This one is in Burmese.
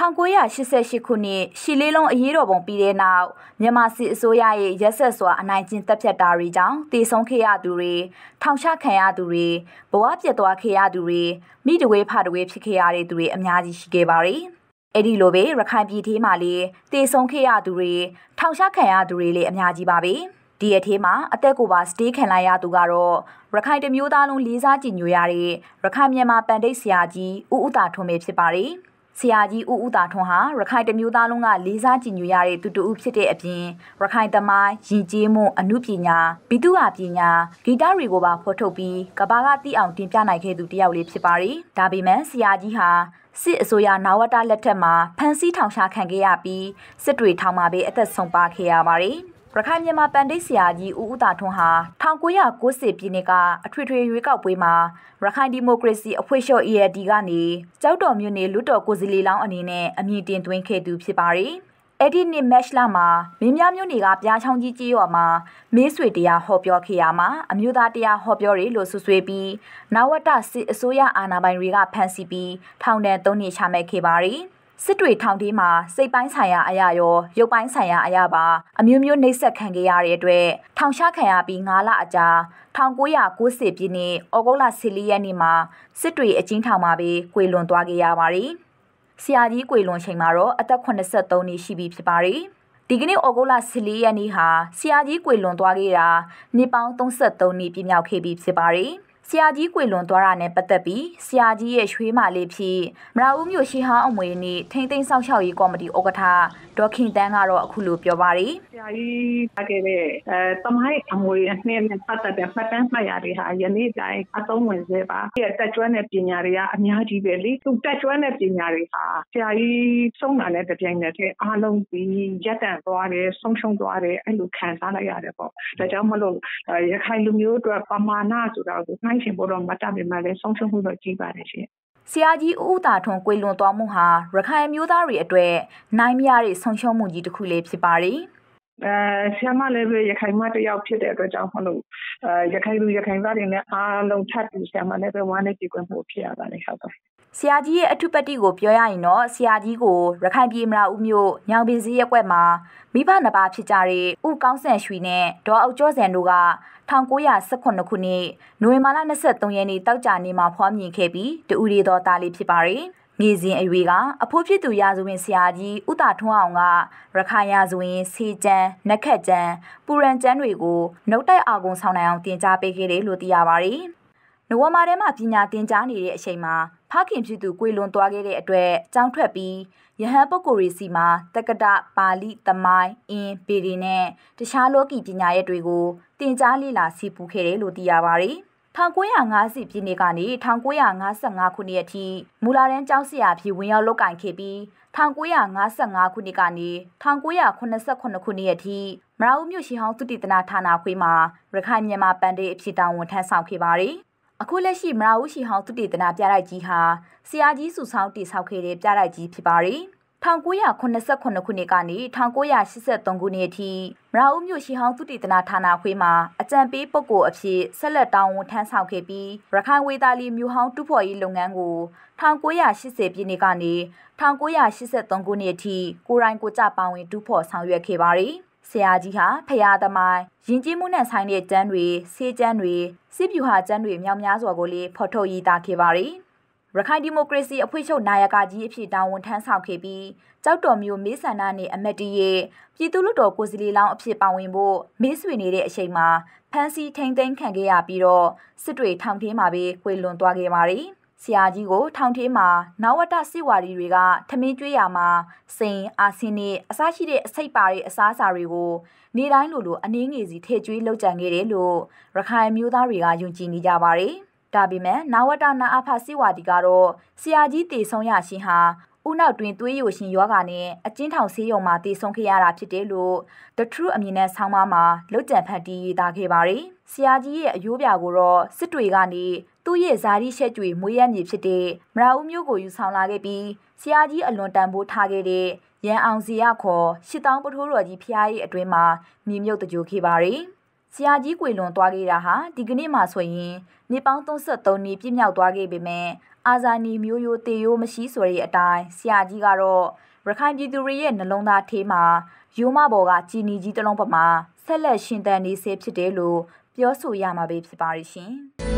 1988ခုနှစ်ရှီလေးလုံးအရေးတော်ပုံပြီးတဲ့နောက် မြန်မာစစ်အစိုးရရဲ့ရက်ဆက်စွာအနိုင်ကျင့်တပ်ဖြတ်တာတွေကြောင့်တည်ဆုံးခဲ့ရသူတွေထောင်ချခံရသူတွေဘဝပြတ်သွားခဲ့ရသူတွေမိတဝဲဖတဝဲဖြစ်ခဲ့ရတဲ့သူတွေအများကြီးရှိခဲ့ပါတယ်။အဲ့ဒီလိုပဲရခိုင်ပြည်သေးမှာလေတည်ဆုံးခဲ့ရသူတွေထောင်ချခံရသူတွေလည်းအများကြီးပါပဲ။ဒီအထဲမှာအသက်ကိုပါစတေးခံလိုက်ရသူကတော့ရခိုင်တမျိုးသားလုံးလေးစားကြည်ညိုရတဲ့ရခိုင်မြန်မာပန်ဒိတ်ဆရာကြီးဦးဦးတာထွန်းပဲဖြစ်ပါတယ်။ဆရာကြီးဦးဦးသာထွန်းဟာရခိုင်တမျိုးသားလုံးကလေးစားကြည်ညိုရတဲ့သူတူဦးဖြစ်တဲ့အပြင်ရခိုင်သမိုင်းရည်ကြီးမှုအမှုပညာဘိတုဟာပညာဂီတတွေကိုပါဖော်ထုတ်ပြီးကဘာကတိအောင်တင်ပြနိုင်ခဲ့သူတယောက်လေးဖြစ်ပါတယ်။ဒါပေမဲ့ဆရာကြီးဟာစစ်အစိုးရနာဝတလက်ထက်မှာဖမ်းဆီးထောင်ချခံခဲ့ရပြီးစစ်တွေထောင်မှာပဲအသက်ဆုံးပါခဲ့ရပါတယ်။ရခိုင်မြန်မာပန်ဒိတ်ဆရာကြီးဦးဦးသာထွန်းဟာ1990ပြည်နှစ်ကအထွေထွေရွေးကောက်ပွဲမှာရခိုင်ဒီမိုကရေစီအဖွဲ့ချုပ် EAD ကနေကြောက်တော်မြို့နယ်လွတ်တော်ကိုယ်စားလှယ်လောင်းအနေနဲ့အမည်တင်သွင်းခဲ့သူဖြစ်ပါတယ်။အဲ့ဒီနှစ်မက်ရှ်လာမှာမင်းများမျိုးနေကပြားချောင်းကြီးကြီးရွာမှာမေးဆွေတရားဟောပြောခဲ့ရမှာ အမျိုးသားတရားဟောပြောတယ်လို့ဆွဆွေးပြီးနဝတစစ်အစိုးရအာဏာပိုင်တွေကဖမ်းဆီးပြီးထောင်ဒဏ်၃နှစ်ချမှတ်ခဲ့ပါတယ်။စစ်တွေထောင်ထဲမှာစိတ်ပိုင်းဆိုင်ရာအရာရောရုပ်ပိုင်းဆိုင်ရာအရာပါအမျိုးမျိုးနှိပ်စက်ခံခဲ့ရတဲ့အတွက်ထောင်ချခံရပြီး9လအကြာ1990ပြည်နှစ်ဩဂုတ်လ14ရက်နေ့မှာစစ်တွေအချင်းထောင်မှာပဲကွေလွန်သွားခဲ့ရပါတယ်။ဆရာကြီးကွေလွန်ချိန်မှာတော့အသက်83နှစ်ရှိပြီဖြစ်ပါတယ်။ဒီကနေ့ဩဂုတ်လ14ရက်နေ့ဟာဆရာကြီးကွေလွန်သွားခဲ့တာနှစ်ပေါင်း33နှစ်ပြည့်မြောက်ခဲ့ပြီဖြစ်ပါတယ်။ဆရာကြီးကွေလွန်သွားတာနဲ့ပတ်သက်ပြီးဆရာကြီးရဲ့ရွှေမာလေးဖြစ်မရာဦးမြို့ရှီဟောင်းအမွေနေထိမ့်သိမ်းဆောက်ရှောက်ရေးကော်မတီဥက္ကဋ္ဌဒေါ်ခင်တန်းကတော့အခုလိုပြောပါရယ်ဆရာကြီးအကဲပဲအဲတမိုင်းအမွေအနှစ်နဲ့ပတ်သက်တဲ့မှတ်တမ်းမှတ်ရာတွေဟာယနေ့တိုင်းအသုံးဝင်စေပါဒီတက်ကျွမ်းတဲ့ပညာတွေကအများကြီးပဲလေသူတက်ကျွမ်းတဲ့ပညာတွေဟာဆရာကြီးဆုံးတာနဲ့တပြိုင်နက်တည်းအားလုံးပြီးရက်တန့်သွားတယ်ဆုံးရှုံးသွားတယ်အဲ့လိုခံစားလိုက်ရတယ်ပေါ့ဒါကြောင့်မလို့ရခိုင်လူမျိုးအတွက်ပမာဏဆိုတာကိုနှိုင်းဆုံးဖြတ်ဖို့တော့မတတ်ပေမဲ့လည်းဆုံးဖြတ်မှုတော့ကြီးပါတယ်ရှင်ဆရာကြီးဦးတာထွန်းကိုလွန်သွားမှုဟာရခိုင်မျိုးသားတွေအတွက်နိုင်မရတဲ့ဆုံးရှုံးမှုကြီးတစ်ခုလေးဖြစ်ပါတယ်။အဲဆရာမလည်းပဲရခိုင်မတယောက်ဖြစ်တဲ့အတွက်ကြောင့်မလို့အဲရခိုင်လူရခိုင်သားတွေနဲ့အားလုံးထပ်ပြီးဆရာမလည်းပဲဝမ်းနဲ့ကြည်ကွင်းမှုဖြစ်ရပါတယ်ဟုတ်ပါဘူး။ဆရာကြီးရဲ့အထုပတိကိုပြောရရင်တော့ဆရာကြီးကိုရခိုင်ပြည်မရာဦးမြို့ညောင်ပင်စည်းရက်ွက်မှာမိဘနှစ်ပါးဖြစ်ကြတဲ့ဥကောင်းဆန်ရွှီနဲ့ဒေါ်အောင်ကျော်ဆန်တို့က1918ခုနှစ်နိုဝင်ဘာလ23ရက်နေ့တောက်ကြနေမှာဖွားမြင်ခဲ့ပြီးတူရီတော်သားလေးဖြစ်ပါတယ်။မြေစဉ်အရွေကအဖိုးဖြစ်သူရာဇဝင်ဆရာကြီးဥတာထွန်းအောင်ကရခိုင်ရာဇဝင်ဆေးကျန်း၊နက်ခတ်ကျန်း၊ပူရန်ကျန်းတွေကိုနှုတ်တိုက်အာကုန်ဆောင်နိုင်အောင်တင် जा ပေးခဲ့တယ်လို့သိရပါတယ်။နဝမာထဲမှာပညာသင်ကြားနေတဲ့အချိန်မှာဖခင်ဖြစ်သူကိုလွန်သွားခဲ့တဲ့အတွက်ကြောင်းထွက်ပြီးယဟန်ပုဂ္ဂိုလ်ရီစီမှာတက္ကဒပါဠိသမိုင်းအင်းပေရီနဲ့တခြားလောကီပညာရပ်တွေကိုသင်ကြားလေ့လာဆည်းပူခဲ့တယ်လို့သိရပါတယ်1950ပြည်နှစ်ကနေ1955ခုနှစ်အထိမူလာတန်းကျောင်းဆရာဖြစ်ဝင်ရောက်လုပ်ကင်ခဲ့ပြီး1955ခုနှစ်ကနေ1989ခုနှစ်အထိမရာဦးမြို့ရှိဟောင်းသုတိတနာဌာနခွေးမှာရခိုင်မြန်မာပန်ဒေးအဖြစ်တာဝန်ထမ်းဆောင်ခဲ့ပါတယ်အခုလက်ရှိမရာဝူရှိဟောင်းသူတေသနာပြတိုက်ကြီးဟာဆရာကြီးစုဆောင်တည်ဆောက်ခဲ့တဲ့ပြတိုက်ကြီးဖြစ်ပါရယ်1989ခုနှစ်ကနေ1983ခုနှစ်အထိမရာဦးမြို့ရှိဟောင်းသူတည်တနာဌာနခွေးမှာ အကြံပေးပုဂ္ဂိုလ်အဖြစ်ဆက်လက်တောင်းဝန်ထမ်းဆောင်ခဲ့ပြီးရခိုင်ဝေသာလီမြို့ဟောင်းတူဖော်ရေးလုပ်ငန်းကို1980ပြည့်နှစ်ကနေ1983ခုနှစ်အထိကိုရိုင်းကိုကြပါဝင်တူဖော်ဆောင်ရွက်ခဲ့ပါတယ်။ဆရာကြီးဟာဖရာသမိုင်းယဉ်ကျေးမှုနဲ့ဆိုင်တဲ့ကျမ်းတွေဆေးကျမ်းတွေစစ်ဗျူဟာကျမ်းတွေမြောက်များစွာကိုလည်းဖော်ထုတ်ရေးသားခဲ့ပါတယ်။ရခိုင်ဒီမိုကရေစီအဖွဲ့ချုပ်နာယကကြီးအဖြစ်တာဝန်ထမ်းဆောင်ခဲ့ပြီးကြောက်တော်မျိုးမေးဆန္ဒနဲ့အမတ်တီရဲ့ပြည်သူ့လွတ်တော်ကိုယ်စားလှယ်လောင်းအဖြစ်ပါဝင်ဖို့မေးဆွေနေတဲ့အချိန်မှာဖမ်းဆီးထိန်သိမ်းခံခဲ့ရပြီးတော့စစ်တွေထောင်ထဲမှာပဲကွေလွန်သွားခဲ့ပါတယ်။ဆရာကြီးကိုထောင်ထဲမှာနဝတစိဝါရီတွေကထမင်းကျွေးရမှာစိန်အာဆင်းနဲ့အစားရှိတဲ့အစိပ်ပါတဲ့အစားအစာတွေကို နေတိုင်းလိုလိုအနည်းငယ်စီထည့်ကျွေးလုပ်ကြံခဲ့တယ်လို့ရခိုင်မျိုးသားတွေကယုံကြည်နေကြပါတယ်။ဒါပေမဲ့နဝတနာအဖစိဝါဒီကတော့ဆရာကြီးတည်ဆုံရရှင်ဟာဦးနောက်တွင်သွေးယိုရှင်ယောဂါနဲ့အကျဉ်းထောင်ဆေးရုံမှာတည်ဆုံခဲ့ရတာဖြစ်တယ်လို့ The True အမည်နဲ့ဆောင်းပါးမှာလုတ်ကြံဖတ်တီးရေးသားခဲ့ပါတယ်။ဆရာကြီးရဲ့အယိုးပြာကိုတော့စစ်တွေကနေသူ့ရဲ့ဇာတိရှက်ကြွေမွေးရမည်ဖြစ်တဲ့မရာဦးမျိုးကိုယူဆောင်လာခဲ့ပြီးဆရာကြီးအလွန်တန်ဖိုးထားခဲ့တဲ့ရန်အောင်စီရခေါ်ရှစ်တောင်းပထိုးတော်ကြီးဖျားရဲ့အတွင်းမှာမြေမြုပ်တကြိုခဲ့ပါတယ်။ဆရာကြီးကွေလွန်သွားခဲ့တာဟာဒီကနေ့မှဆိုရင်နေပေါင်း33နှစ်ပြည့်မြောက်သွားခဲ့ပေမဲ့အာဇာနည်မျိုးရိုးတေရိုးမရှိဆိုတဲ့အတိုင်းဆရာကြီးကတော့ရခိုင်ပြည်သူတွေရဲ့နှလုံးသားထေးမှာရိုးမဘော်ကជីနီကြီးတလုံးပမာဆက်လက်ရှင်သန်နေဆဲဖြစ်တယ်လို့ပြောဆိုရမှာပဲဖြစ်ပါရဲ့ရှင်။